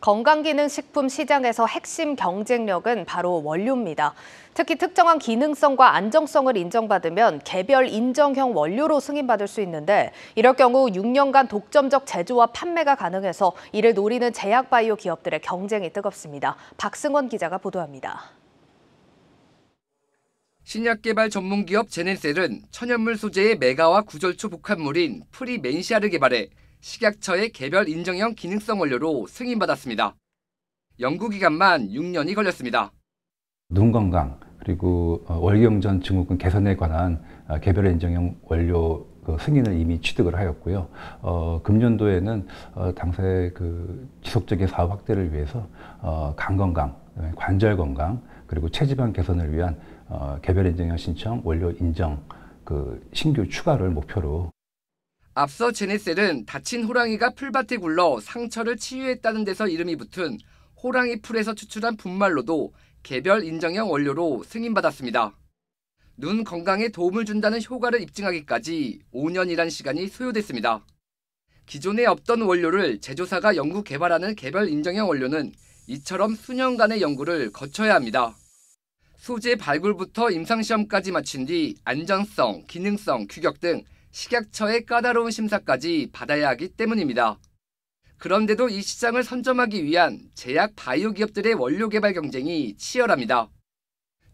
건강기능식품 시장에서 핵심 경쟁력은 바로 원료입니다. 특히 특정한 기능성과 안정성을 인정받으면 개별 인정형 원료로 승인받을 수 있는데 이럴 경우 6년간 독점적 제조와 판매가 가능해서 이를 노리는 제약바이오 기업들의 경쟁이 뜨겁습니다. 박승원 기자가 보도합니다. 신약개발 전문기업 제넨셀은 천연물 소재의 메가와 구절초 복합물인 프리멘시아를 개발해 식약처의 개별 인정형 기능성 원료로 승인받았습니다. 연구기간만 6년이 걸렸습니다. 눈 건강 그리고 어, 월경전 증후군 개선에 관한 어, 개별 인정형 원료 그 승인을 이미 취득을 하였고요. 어, 금년도에는 어, 당사의 그 지속적인 사업 확대를 위해서 어, 간 건강, 관절 건강, 그리고 체지방 개선을 위한 어, 개별 인정형 신청 원료 인정 그 신규 추가를 목표로 앞서 제네셀은 다친 호랑이가 풀밭에 굴러 상처를 치유했다는 데서 이름이 붙은 호랑이 풀에서 추출한 분말로도 개별 인정형 원료로 승인받았습니다. 눈 건강에 도움을 준다는 효과를 입증하기까지 5년이란 시간이 소요됐습니다. 기존에 없던 원료를 제조사가 연구 개발하는 개별 인정형 원료는 이처럼 수년간의 연구를 거쳐야 합니다. 소재 발굴부터 임상시험까지 마친 뒤안정성 기능성, 규격 등 식약처의 까다로운 심사까지 받아야 하기 때문입니다. 그런데도 이 시장을 선점하기 위한 제약 바이오 기업들의 원료 개발 경쟁이 치열합니다.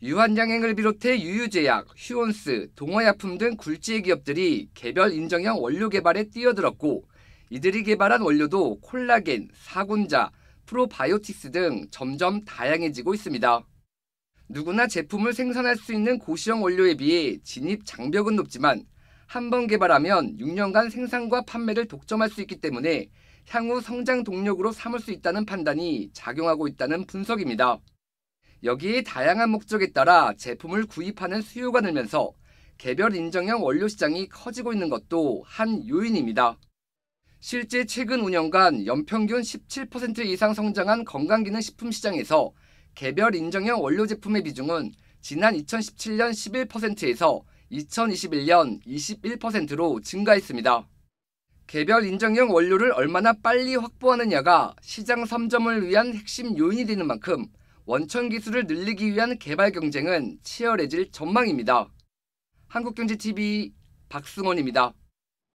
유한양행을 비롯해 유유제약, 휴온스, 동화약품 등 굴지의 기업들이 개별 인정형 원료 개발에 뛰어들었고 이들이 개발한 원료도 콜라겐, 사군자, 프로바이오틱스 등 점점 다양해지고 있습니다. 누구나 제품을 생산할 수 있는 고시형 원료에 비해 진입 장벽은 높지만 한번 개발하면 6년간 생산과 판매를 독점할 수 있기 때문에 향후 성장 동력으로 삼을 수 있다는 판단이 작용하고 있다는 분석입니다. 여기에 다양한 목적에 따라 제품을 구입하는 수요가 늘면서 개별 인정형 원료 시장이 커지고 있는 것도 한 요인입니다. 실제 최근 5년간 연평균 17% 이상 성장한 건강기능식품 시장에서 개별 인정형 원료 제품의 비중은 지난 2017년 11%에서 2021년 21%로 증가했습니다. 개별 인정형 원료를 얼마나 빨리 확보하느냐가 시장 3점을 위한 핵심 요인이 되는 만큼 원천 기술을 늘리기 위한 개발 경쟁은 치열해질 전망입니다. 한국경제TV 박승원입니다.